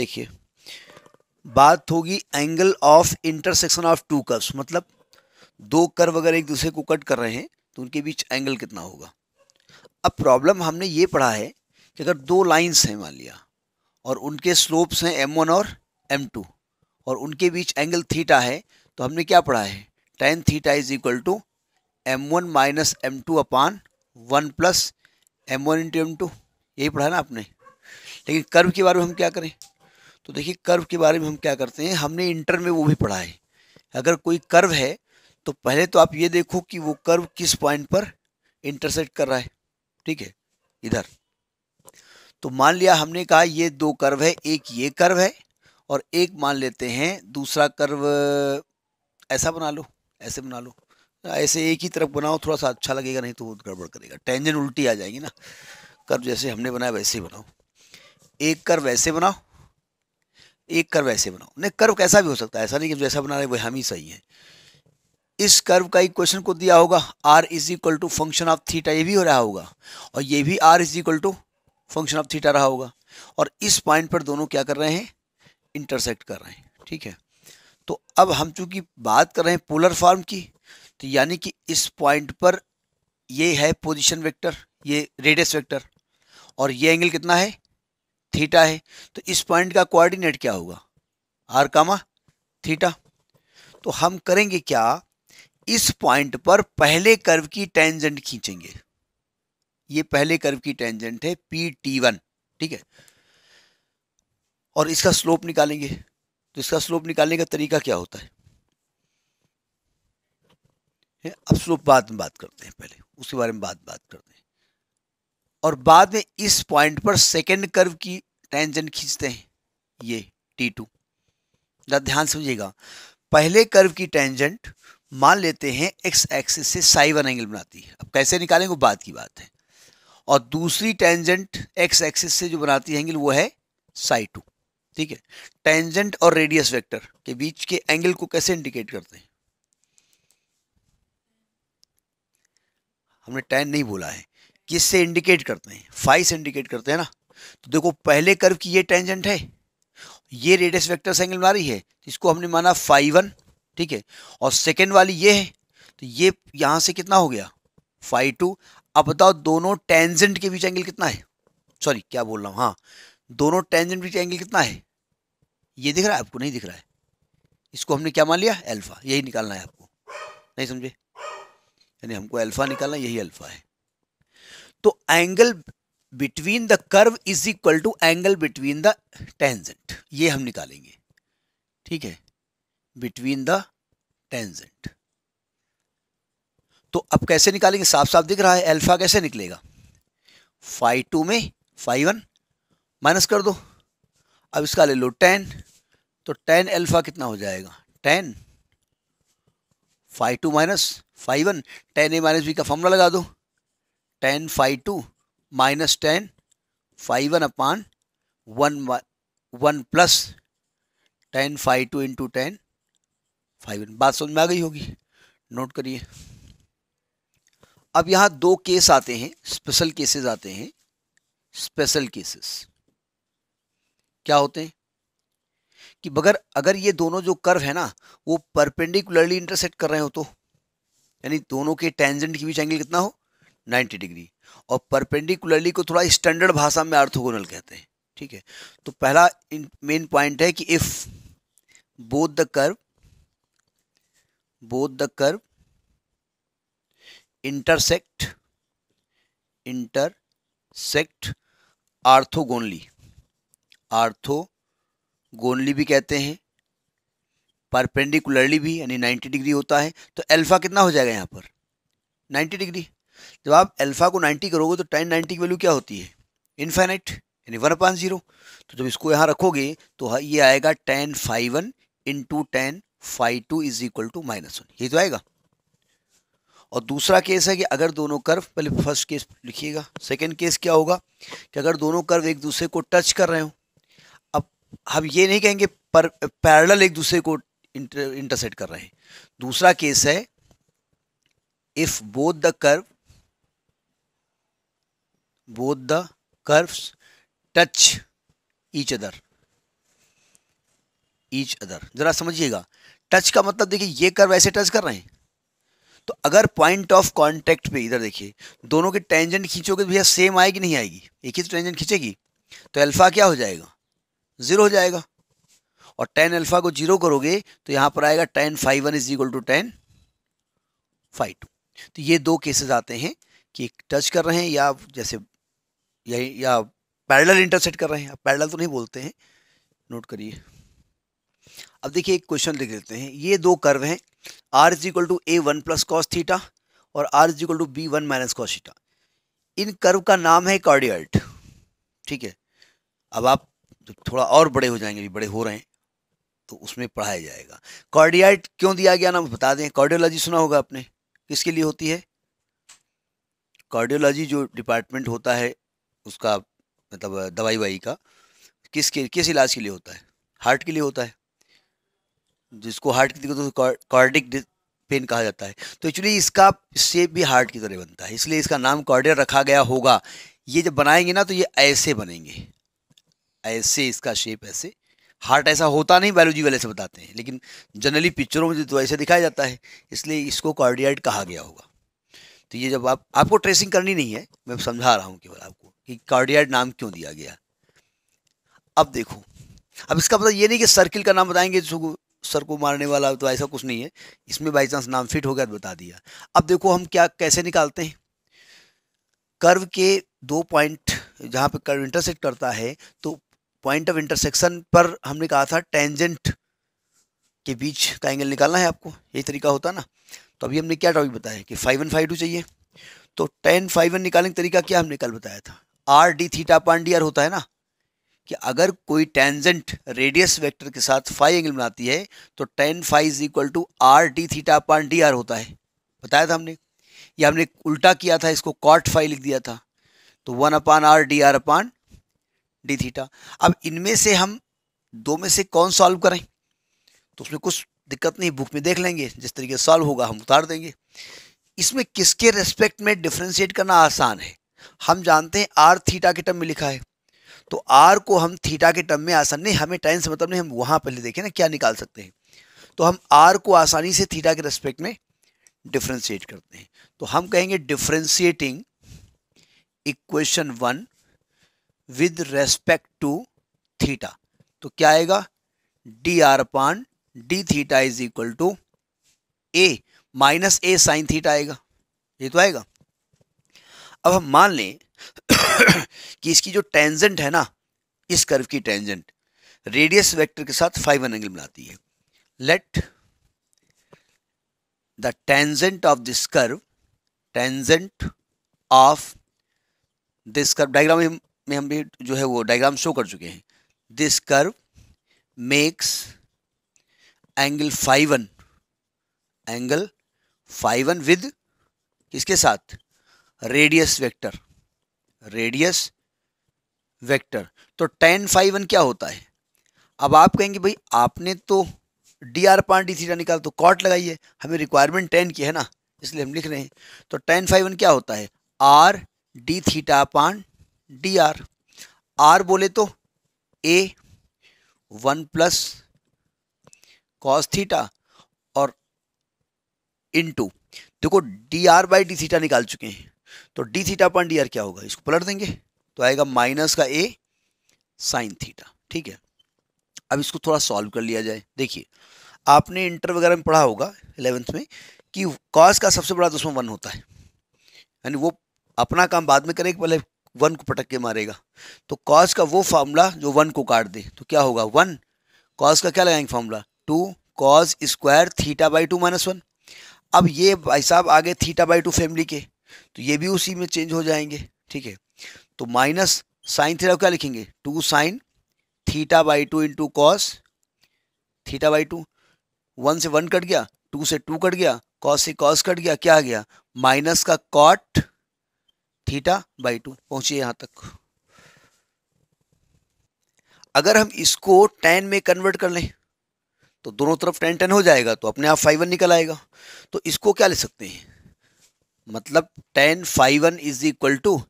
देखिए बात होगी angle of intersection of two curves मतलब दो कर्व अगर एक दूसरे को कट कर रहे हैं तो उनके बीच एंगल कितना होगा अब प्रॉब्लम हमने ये पढ़ा है कि अगर दो लाइंस हैं मान लिया और उनके स्लोप्स हैं एम वन और एम टू और उनके बीच एंगल थीटा है तो हमने क्या पढ़ा है tan theta is equal to M one minus M two upon one plus M one into M two यही पढ़ा ना आपने लेकिन कर्व के बारे में हम क्या करें तो देखिए कर्व के बारे में हम क्या करते हैं हमने इंटर में वो भी पढ़ा है अगर कोई कर्व है तो पहले तो आप ये देखो कि वो कर्व किस पॉइंट पर इंटरसेक्ट कर रहा है ठीक है इधर तो मान लिया हमने कहा ये दो कर्व है एक ये कर्व है और एक मान लेते हैं दूसरा कर्व ऐसा बना लो ऐसे बना लो ऐसे एक ही तरफ बनाओ थोड़ा सा अच्छा लगेगा नहीं तो वो गड़बड़ करेगा टेंजन उल्टी आ जाएगी ना कर्व जैसे हमने बनाया वैसे ही बनाओ एक कर्व ऐसे बनाओ एक कर्व ऐसे बनाओ नहीं कर्व कैसा भी हो सकता है ऐसा नहीं कि जैसा बना रहे वह हम ही सही है इस कर्व का एक क्वेश्चन को दिया होगा R is equal to function of theta ये भी हो रहा होगा और ये भी R is equal to function of theta रहा होगा और इस पॉइंट पर दोनों क्या कर रहे हैं इंटरसेक्ट कर रहे हैं ठीक है तो अब हम चूंकि बात कर रहे हैं पोलर फॉर्म की तो यानी कि इस पॉइंट पर ये है पोजिशन वैक्टर ये रेडियस वैक्टर और ये एंगल कितना है थीटा है तो इस पॉइंट का कोऑर्डिनेट क्या होगा आर कामा थीटा तो हम करेंगे क्या इस पॉइंट पर पहले कर्व की टेंजेंट खींचेंगे ये पहले कर्व की टेंजेंट है पी टी वन ठीक है और इसका स्लोप निकालेंगे तो इसका स्लोप निकालने का तरीका क्या होता है अब स्लोप बाद में बात करते हैं पहले उसके बारे में बात बात करते हैं और बाद में इस पॉइंट पर सेकेंड कर्व की टेंजेंट खींचते हैं ये टी टू ध्यान समझिएगा पहले कर्व की टेंजेंट मान लेते हैं एक्स एक्सिस से साई वन एंगल बनाती है अब कैसे निकालेंगे वो की बात है और दूसरी टेंजेंट एक्स एक्सिस से जो बनाती है एंगल वो है साई टू ठीक है टेंजेंट और रेडियस वेक्टर के बीच के एंगल को कैसे इंडिकेट करते हैं हमने टेन नहीं बोला है किससे इंडिकेट करते हैं फाइव से इंडिकेट करते हैं ना तो देखो पहले कर्व की ये टेंजेंट है ये रेडियस वेक्टर से एंगल मारी है इसको हमने माना फाइव वन ठीक है और सेकेंड वाली ये है तो ये यहाँ से कितना हो गया फाइव टू अब बताओ दोनों टेंजेंट के बीच एंगल कितना है सॉरी क्या बोल रहा हूँ हाँ दोनों टेंजेंट बीच एंगल कितना है ये दिख रहा है आपको नहीं दिख रहा है इसको हमने क्या मान लिया एल्फ़ा यही निकालना है आपको नहीं समझे यानी हमको एल्फ़ा निकालना यही अल्फ़ा है तो angle between the curve is equal to angle between the tangent ये हम निकालेंगे ठीक है बिटवीन द टेंजेंट तो अब कैसे निकालेंगे साफ साफ दिख रहा है अल्फा कैसे निकलेगा फाइव टू में फाइव वन माइनस कर दो अब इसका ले लो टेन तो टेन अल्फा कितना हो जाएगा tan five two minus five one tan A minus B का फॉर्मूला लगा दो tan five two minus tan five one upon one one plus tan five two into tan five one बात समझ में आ गई होगी नोट करिए अब यहाँ दो केस आते हैं स्पेशल केसेस आते हैं स्पेशल केसेस क्या होते हैं कि बगर अगर ये दोनों जो कर्व है ना वो परपेंडिकुलरली इंटरसेक्ट कर रहे हो तो यानी दोनों के टेंजेंट के बीच एंगल कितना हो 90 डिग्री और परपेंडिकुलरली को थोड़ा स्टैंडर्ड भाषा में आर्थोगोनल कहते हैं ठीक है तो पहला मेन पॉइंट है कि if both the curve both the curve intersect intersect orthogonally orthogonally भी कहते हैं परपेंडिकुलरली भी यानी 90 डिग्री होता है तो अल्फा कितना हो जाएगा यहाँ पर 90 डिग्री जब आप अल्फ़ा को 90 करोगे तो टेन 90 की वैल्यू क्या होती है इनफाइनाइट यानी वन अपॉन जीरो तो जब इसको यहाँ रखोगे तो ये आएगा tan five one into tan five two is equal to minus one ये तो आएगा और दूसरा केस है कि अगर दोनों कर्व पहले फर्स्ट केस लिखिएगा सेकेंड केस क्या होगा कि अगर दोनों कर्व एक दूसरे को टच कर रहे हो अब हम ये नहीं कहेंगे पर पैरल एक दूसरे को इंटर इंटरसेट कर रहे हैं दूसरा केस है if both the curve both the curves touch each other each other जरा समझिएगा टच का मतलब देखिए ये कर्व ऐसे टच कर रहे हैं तो अगर पॉइंट ऑफ कॉन्टेक्ट पे इधर देखिए दोनों के टेंजेंट खींचोगे तो भैया सेम आएगी नहीं आएगी एक ही तो टेंजेंट खींचेगी तो अल्फा क्या हो जाएगा ज़ीरो हो जाएगा और टेन अल्फा को जीरो करोगे तो यहां पर आएगा tan five one is equal to tan five two तो ये दो केसेस आते हैं कि टच कर रहे हैं या जैसे यही या पैरेलल इंटरसेट कर रहे हैं आप पैरेलल तो नहीं बोलते हैं नोट करिए अब देखिए एक क्वेश्चन लिख लेते हैं ये दो कर्व हैं r is equal to a one plus cos theta और r is equal to b one minus cos theta इन कर्व का नाम है कॉर्डियल्ट ठीक है अब आप जब थोड़ा और बड़े हो जाएंगे भी बड़े हो रहे हैं तो उसमें पढ़ाया जाएगा कॉर्डियाइट क्यों दिया गया ना बता दें कार्डियोलॉजी सुना होगा आपने किसके लिए होती है कार्डियोलॉजी जो डिपार्टमेंट होता है उसका मतलब दवाई वाई का किस के किस इलाज के लिए होता है हार्ट के लिए होता है जिसको हार्ट की दिक्कत तो कार्डिक पेन कहा जाता है तो एक्चुअली इसका शेप भी हार्ट की तरह बनता है इसलिए इसका नाम कॉर्डियर रखा गया होगा ये जब बनाएंगे ना तो ये ऐसे बनेंगे ऐसे इसका शेप ऐसे हार्ट ऐसा होता नहीं बायोलॉजी वाले से बताते हैं लेकिन जनरली पिक्चरों में तो ऐसे दिखाया जाता है इसलिए इसको कॉर्डियाइड कहा गया होगा तो ये जब आप आपको ट्रेसिंग करनी नहीं है मैं समझा रहा हूँ केवल आपको कि कार्डियाड नाम क्यों दिया गया अब देखो अब इसका मतलब ये नहीं कि सर्किल का नाम बताएंगे जिसको सर को मारने वाला तो ऐसा कुछ नहीं है इसमें बाई चांस नाम फिट हो गया तो बता दिया अब देखो हम क्या कैसे निकालते हैं कर्व के दो पॉइंट जहाँ पे कर्व इंटरसेक्ट करता है तो पॉइंट ऑफ इंटरसेक्शन पर हमने कहा था टेंजेंट के बीच का एंगल निकालना है आपको यही तरीका होता ना तो अभी हमने क्या टॉपिक बताया कि फाइव वन फाइव टू चाहिए तो टेन फाइव वन निकालने का तरीका क्या हमने कल बताया था r d theta upon d r होता है ना कि अगर कोई टेंजेंट रेडियस वेक्टर के साथ फाइव एंगल बनाती है तो tan phi is equal to r d theta upon d r होता है बताया था हमने ये हमने उल्टा किया था इसको कॉट फाइव लिख दिया था तो one upon r d r upon d theta अब इनमें से हम दो में से कौन सॉल्व करें तो उसमें कुछ दिक्कत नहीं बुक में देख लेंगे जिस तरीके से सॉल्व होगा हम उतार देंगे इसमें किसके रेस्पेक्ट में डिफ्रेंशिएट करना आसान है हम जानते हैं आर थीटा के टर्म में लिखा है तो आर को हम थीटा के टर्म में आसानी हमें टेंस मतलब नहीं हम वहाँ पहले देखें ना क्या निकाल सकते हैं तो हम आर को आसानी से थीटा के रेस्पेक्ट में डिफ्रेंशिएट करते हैं तो हम कहेंगे differentiating equation one with respect to theta तो क्या आएगा d r upon d theta is equal to a minus a sine theta आएगा ये तो आएगा अब हम मान लें कि इसकी जो टेंजेंट है ना इस कर्व की टेंजेंट रेडियस वेक्टर के साथ फाइव वन एंगल मिलाती है let the tangent of this curve tangent of this curve diagram में हम भी जो है वो डायग्राम शो कर चुके हैं this curve makes angle phi one angle phi one with किसके साथ रेडियस वेक्टर रेडियस वेक्टर तो टेन फाइव वन क्या होता है अब आप कहेंगे भाई आपने तो d r upon d theta निकाल तो कॉट लगाइए हमें रिक्वायरमेंट टेन की है ना इसलिए हम लिख रहे हैं तो टेन फाइव वन क्या होता है r d theta upon d r r बोले तो a one plus cos theta और इन टू देखो d r by d theta निकाल चुके हैं तो d theta upon d r क्या होगा इसको पलट देंगे तो आएगा माइनस का ए साइन थीटा ठीक है अब इसको थोड़ा सॉल्व कर लिया जाए देखिए आपने इंटर वगैरह में पढ़ा होगा इलेवेंथ में कि कॉस का सबसे बड़ा दुश्मन वन होता है यानी वो अपना काम बाद में करेगा पहले वन को पटक के मारेगा तो कॉस का वो फार्मूला जो वन को काट दे तो क्या होगा वन कॉस का क्या लगाएंगे formula two cos square theta by two minus one अब ये भाई साहब आगे थीटा बाई टू फैमिली के तो ये भी उसी में चेंज हो जाएंगे ठीक है तो माइनस साइन थीटा क्या लिखेंगे two sine theta by two into cos theta by two one से वन कट गया टू से टू कट गया कॉस से कॉस कट गया क्या आ गया माइनस का कॉट थीटा बाई टू पहुंचिए यहां तक अगर हम इसको टेन में कन्वर्ट कर लें तो दोनों तरफ टेन टेन हो जाएगा तो अपने आप फाइव वन निकल आएगा तो इसको क्या ले सकते हैं मतलब tan five one is equal to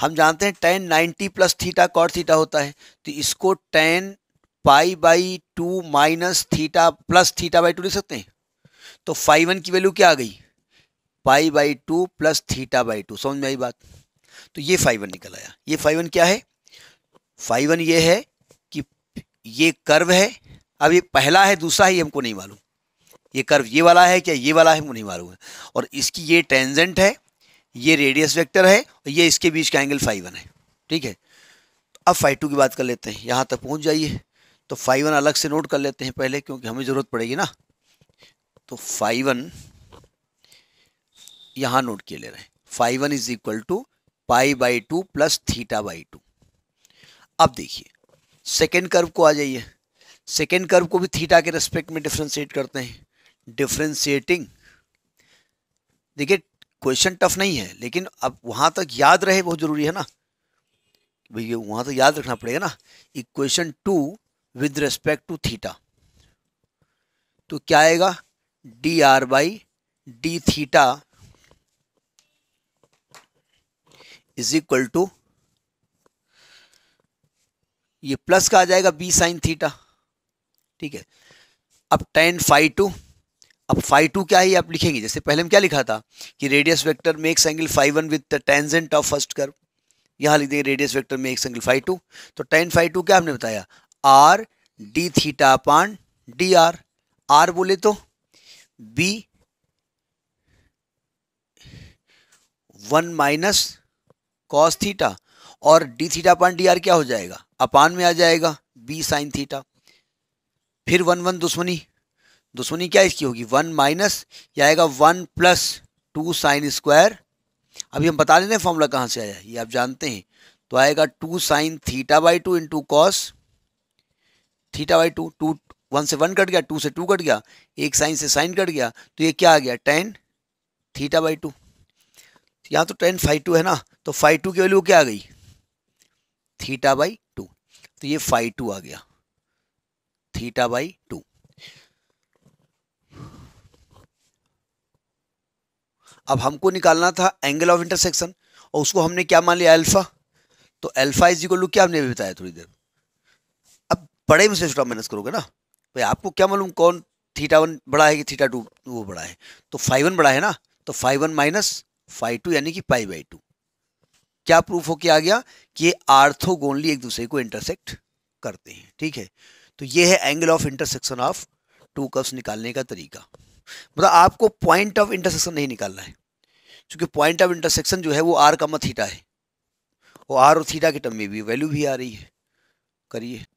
हम जानते हैं tan ninety plus theta cot theta होता है तो इसको tan pi by two minus theta plus theta by two लिख सकते हैं तो फाइव वन की वैल्यू क्या आ गई pi by two plus theta by two समझ में आई बात तो ये फाइव वन निकल आया ये फाइव वन क्या है फाइव वन ये है कि ये कर्व है अब ये पहला है दूसरा है ये हमको नहीं मालूम ये कर्व ये वाला है क्या ये वाला है वो नहीं मालूम है और इसकी ये टेंजेंट है ये रेडियस वेक्टर है और ये इसके बीच का एंगल फाइव वन है ठीक है तो अब फाइव टू की बात कर लेते हैं यहाँ तक पहुँच जाइए तो फाइव वन अलग से नोट कर लेते हैं पहले क्योंकि हमें ज़रूरत पड़ेगी ना तो फाइव वन यहाँ नोट किए ले रहे हैं phi one is equal to pi by two plus theta by two अब देखिए सेकेंड कर्व को आ जाइए सेकेंड कर्व को भी थीटा के रेस्पेक्ट में डिफ्रेंशिएट करते हैं डिफ्रेंशिएटिंग देखिए क्वेश्चन टफ नहीं है लेकिन अब वहाँ तक याद रहे बहुत ज़रूरी है ना भैया वहाँ तक याद रखना पड़ेगा ना equation two with respect to theta तो क्या आएगा d r by d theta is equal to ये प्लस का आ जाएगा बी साइन थीटा ठीक है अब टेन फाइव टू अब फाइव टू क्या है आप लिखेंगे जैसे पहले हम क्या लिखा था कि radius vector makes angle phi one with tangent of first curve यहाँ लिख देंगे radius vector makes angle phi two तो टेन फाइव टू क्या हमने बताया r d theta upon d r r बोले तो b one minus cos theta और d theta upon d r क्या हो जाएगा अपान में आ जाएगा बी साइन थीटा फिर वन वन दुश्मनी दुश्मनी तो क्या इसकी होगी वन माइनस या आएगा one plus two sine square अभी हम बता देते हैं फॉर्मूला कहाँ से आया ये आप जानते हैं तो आएगा two sine theta by two into cos theta by two two one से वन कट गया टू से टू कट गया एक साइन से साइन कट गया तो ये क्या आ गया टेन थीटा बाई टू यहाँ तो टेन फाइव टू है ना तो फाइव टू की वैल्यू क्या आ गई थीटा बाई टू तो ये फाइव टू आ गया थीटा बाई टू अब हमको निकालना था एंगल ऑफ इंटरसेक्शन और उसको हमने क्या मान लिया अल्फा तो अल्फा इज इक्वल टू क्या हमने अभी बताया थोड़ी देर अब बड़े में से छोटा माइनस करोगे ना भाई आपको क्या मालूम कौन थीटा वन बड़ा है कि थीटा टू वो बड़ा है तो फाइव वन बड़ा है ना तो phi one minus phi two यानी कि पाई बाई टू क्या प्रूफ हो के आ गया कि ये आर्थोगोनली एक दूसरे को इंटरसेक्ट करते हैं ठीक है तो ये है angle of intersection of two curves निकालने का तरीका मतलब आपको पॉइंट ऑफ इंटरसेक्शन नहीं निकालना है क्योंकि पॉइंट ऑफ इंटरसेक्शन जो है वो आर का मत थीटा है और आर और थीटा के टर्म में भी वैल्यू भी आ रही है करिए